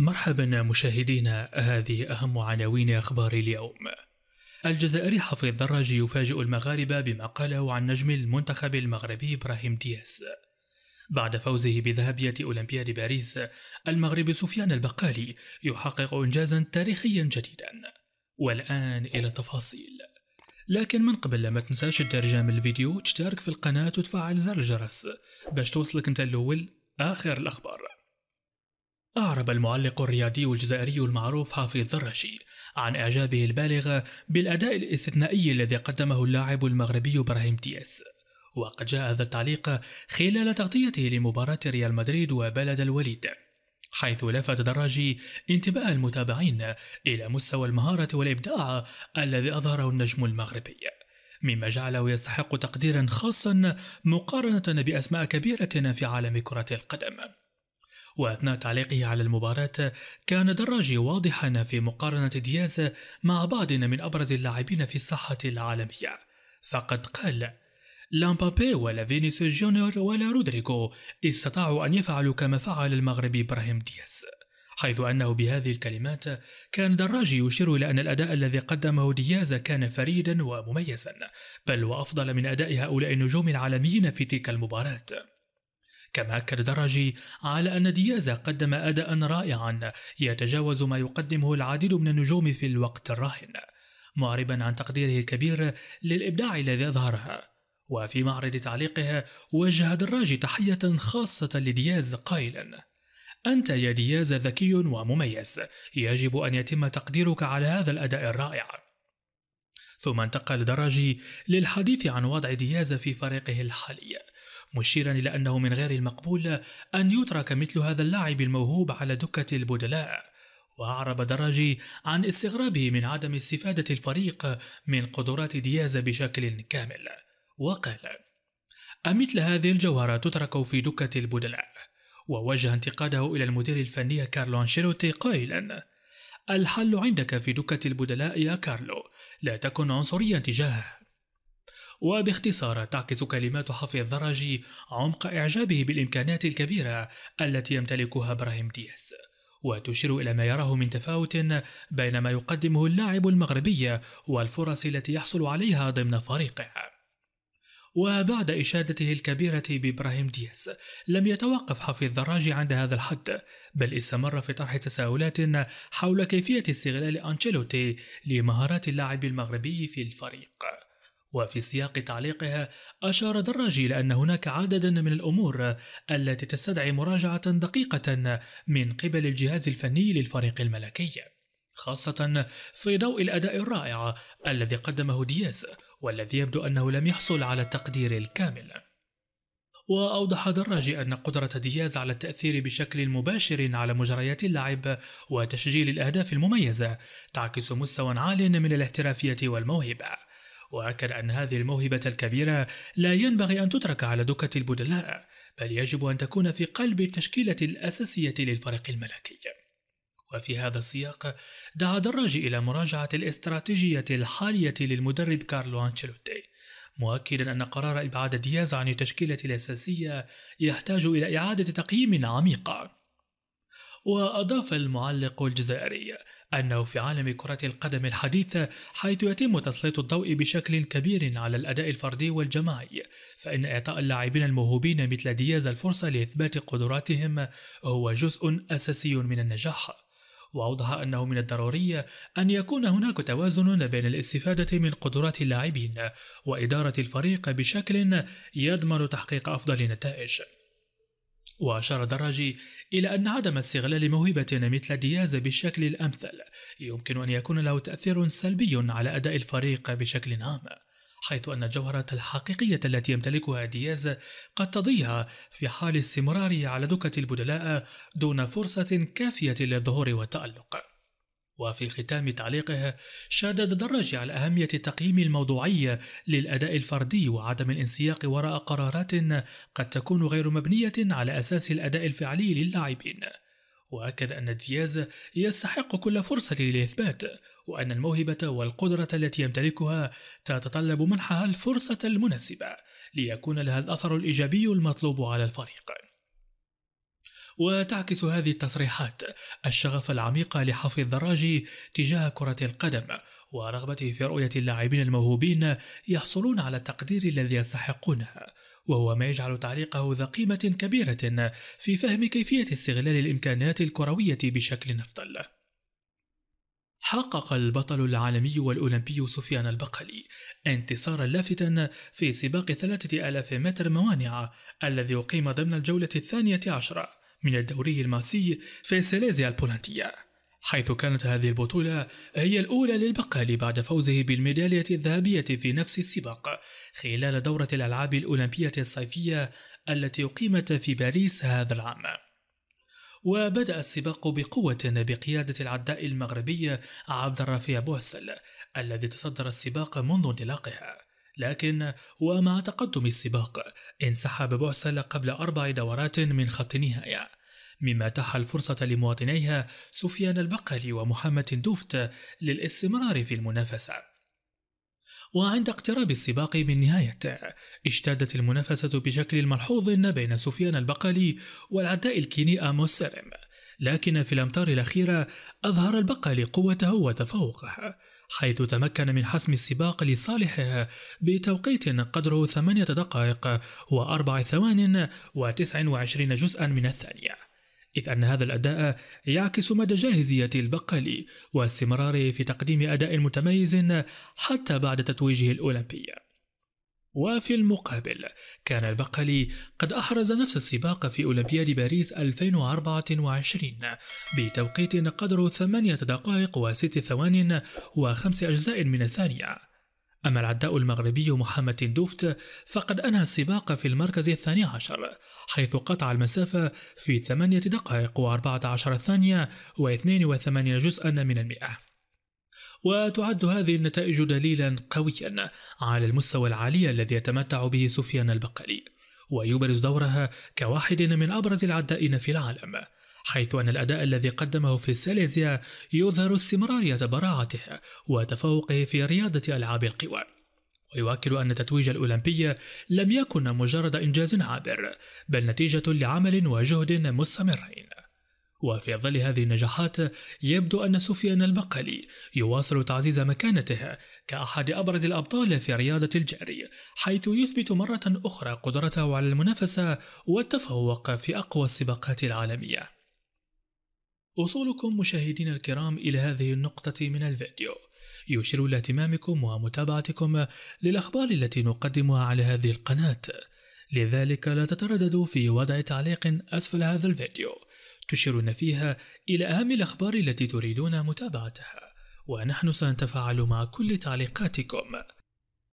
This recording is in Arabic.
مرحبا مشاهدينا هذه أهم عناوين أخبار اليوم الجزائري حفيظ دراجي يفاجئ المغاربة بما قاله عن نجم المنتخب المغربي إبراهيم دياس بعد فوزه بذهبية أولمبياد باريس المغربي سفيان البقالي يحقق إنجازا تاريخيا جديدا والآن إلى التفاصيل لكن من قبل ما تنساش الترجمة الفيديو تشترك في القناة وتفعل زر الجرس باش توصلك انت الأول آخر الأخبار أعرب المعلق الرياضي الجزائري المعروف حافظ الرشي عن إعجابه البالغ بالأداء الاستثنائي الذي قدمه اللاعب المغربي إبراهيم دياس وقد جاء هذا التعليق خلال تغطيته لمباراة ريال مدريد وبلد الوليد حيث لفت دراجي انتباه المتابعين إلى مستوى المهارة والإبداع الذي أظهره النجم المغربي مما جعله يستحق تقديرا خاصا مقارنة بأسماء كبيرة في عالم كرة القدم وأثناء تعليقه على المباراة كان دراجي واضحا في مقارنة دياز مع بعض من أبرز اللاعبين في الصحة العالمية فقد قال لا مبابي ولا فينيسيوس جونيور ولا رودريغو استطاعوا أن يفعلوا كما فعل المغربي إبراهيم دياز حيث أنه بهذه الكلمات كان دراجي يشير إلى أن الأداء الذي قدمه دياز كان فريدا ومميزا بل وأفضل من أداء هؤلاء النجوم العالميين في تلك المباراة كما أكد دراجي على أن دياز قدم أداء رائعا يتجاوز ما يقدمه العديد من النجوم في الوقت الراهن معربا عن تقديره الكبير للإبداع الذي أظهره وفي معرض تعليقه وجه دراجي تحية خاصة لدياز قائلا أنت يا دياز ذكي ومميز يجب أن يتم تقديرك على هذا الأداء الرائع ثم انتقل دراجي للحديث عن وضع دياز في فريقه الحالي مشيرا إلى أنه من غير المقبول أن يترك مثل هذا اللاعب الموهوب على دكة البدلاء وأعرب دراجي عن استغرابه من عدم استفادة الفريق من قدرات دياز بشكل كامل وقال أمثل هذه الجوهرة تترك في دكة البدلاء ووجه انتقاده إلى المدير الفني كارلو أنشيلوتي قائلا الحل عندك في دكة البدلاء يا كارلو لا تكن عنصريا تجاهه وباختصار تعكس كلمات حفي الدرجي عمق إعجابه بالإمكانات الكبيرة التي يمتلكها إبراهيم دياس وتشير إلى ما يراه من تفاوت بين ما يقدمه اللاعب المغربي والفرص التي يحصل عليها ضمن فريقه وبعد إشادته الكبيرة بإبراهيم دياس لم يتوقف حفيظ الدراجي عند هذا الحد بل استمر في طرح تساؤلات حول كيفية استغلال أنشيلوتي لمهارات اللاعب المغربي في الفريق وفي سياق تعليقها أشار دراجي إلى أن هناك عددا من الأمور التي تستدعي مراجعة دقيقة من قبل الجهاز الفني للفريق الملكي خاصة في ضوء الأداء الرائع الذي قدمه دياز والذي يبدو أنه لم يحصل على التقدير الكامل وأوضح دراجي أن قدرة دياز على التأثير بشكل مباشر على مجريات اللعب وتسجيل الأهداف المميزة تعكس مستوى عال من الاحترافية والموهبة وأكد أن هذه الموهبة الكبيرة لا ينبغي أن تترك على دكة البدلاء بل يجب أن تكون في قلب التشكيلة الأساسية للفريق الملكي وفي هذا السياق دعا دراجي إلى مراجعة الاستراتيجية الحالية للمدرب كارلو أنشيلوتي مؤكدا أن قرار إبعاد دياز عن التشكيلة الأساسية يحتاج إلى إعادة تقييم عميقة وأضاف المعلق الجزائري أنه في عالم كرة القدم الحديثة حيث يتم تسليط الضوء بشكل كبير على الأداء الفردي والجماعي فإن إعطاء اللاعبين الموهوبين مثل دياز الفرصة لإثبات قدراتهم هو جزء أساسي من النجاح وأوضح أنه من الضروري أن يكون هناك توازن بين الاستفادة من قدرات اللاعبين وإدارة الفريق بشكل يضمن تحقيق أفضل نتائج وأشار دراجي إلى أن عدم استغلال موهبة مثل دياز بالشكل الأمثل يمكن أن يكون له تأثير سلبي على أداء الفريق بشكل عام حيث أن الجوهرة الحقيقية التي يمتلكها دياز قد تضيع في حال استمراره على دكة البدلاء دون فرصة كافية للظهور والتألق وفي ختام تعليقه شادد دراجي على أهمية تقييم الموضوعية للأداء الفردي وعدم الانسياق وراء قرارات قد تكون غير مبنية على أساس الأداء الفعلي للاعبين وأكد أن دياز يستحق كل فرصة للإثبات وأن الموهبة والقدرة التي يمتلكها تتطلب منحها الفرصة المناسبة ليكون لها الأثر الإيجابي المطلوب على الفريق وتعكس هذه التصريحات الشغف العميق لحفظ الدراجي تجاه كرة القدم ورغبته في رؤية اللاعبين الموهوبين يحصلون على التقدير الذي يستحقونه وهو ما يجعل تعليقه ذا قيمة كبيرة في فهم كيفية استغلال الإمكانيات الكروية بشكل أفضل. حقق البطل العالمي والأولمبي سفيان البقلي انتصارا لافتا في سباق 3000 متر موانع الذي أقيم ضمن الجولة الثانية عشرة من الدوري الماسي في سيليزيا البولندية حيث كانت هذه البطولة هي الأولى للبقال بعد فوزه بالميدالية الذهبية في نفس السباق خلال دورة الألعاب الأولمبية الصيفية التي أقيمت في باريس هذا العام وبدأ السباق بقوة بقيادة العداء المغربي عبد الرفيع بوسل الذي تصدر السباق منذ انطلاقها لكن ومع تقدم السباق انسحب بعسل قبل أربع دورات من خط النهاية مما أتاح الفرصة لمواطنيها سفيان البقلي ومحمد دوفت للاستمرار في المنافسة وعند اقتراب السباق من نهايته اشتدت المنافسة بشكل ملحوظ بين سفيان البقلي والعداء الكيني آموس سالم لكن في الأمتار الأخيرة أظهر البقلي قوته وتفوقه حيث تمكن من حسم السباق لصالحه بتوقيت قدره 8 دقائق و4 ثوان و29 جزءا من الثانية إذ أن هذا الأداء يعكس مدى جاهزية البقالي واستمراره في تقديم أداء متميز حتى بعد تتويجه الأولمبي وفي المقابل كان البقلي قد أحرز نفس السباق في أولمبياد باريس 2024 بتوقيت قدره 8 دقائق و6 ثوان و5 أجزاء من الثانية أما العداء المغربي محمد دوفت فقد أنهى السباق في المركز الثاني عشر حيث قطع المسافة في 8 دقائق و14 ثانية و82 جزءا من المئة وتعد هذه النتائج دليلا قويا على المستوى العالي الذي يتمتع به سفيان البقالي ويبرز دورها كواحد من أبرز العدائين في العالم حيث أن الأداء الذي قدمه في سيليزيا يظهر استمرارية براعته وتفوقه في رياضة ألعاب القوى ويؤكد أن تتويج الأولمبية لم يكن مجرد إنجاز عابر بل نتيجة لعمل وجهد مستمرين وفي ظل هذه النجاحات يبدو أن سفيان البقلي يواصل تعزيز مكانته كأحد أبرز الأبطال في رياضة الجري حيث يثبت مرة أخرى قدرته على المنافسة والتفوق في أقوى السباقات العالمية وصولكم مشاهدين الكرام إلى هذه النقطة من الفيديو يشير إلى اهتمامكم ومتابعتكم للأخبار التي نقدمها على هذه القناة لذلك لا تترددوا في وضع تعليق أسفل هذا الفيديو تشيرون فيها إلى أهم الأخبار التي تريدون متابعتها ونحن سنتفاعل مع كل تعليقاتكم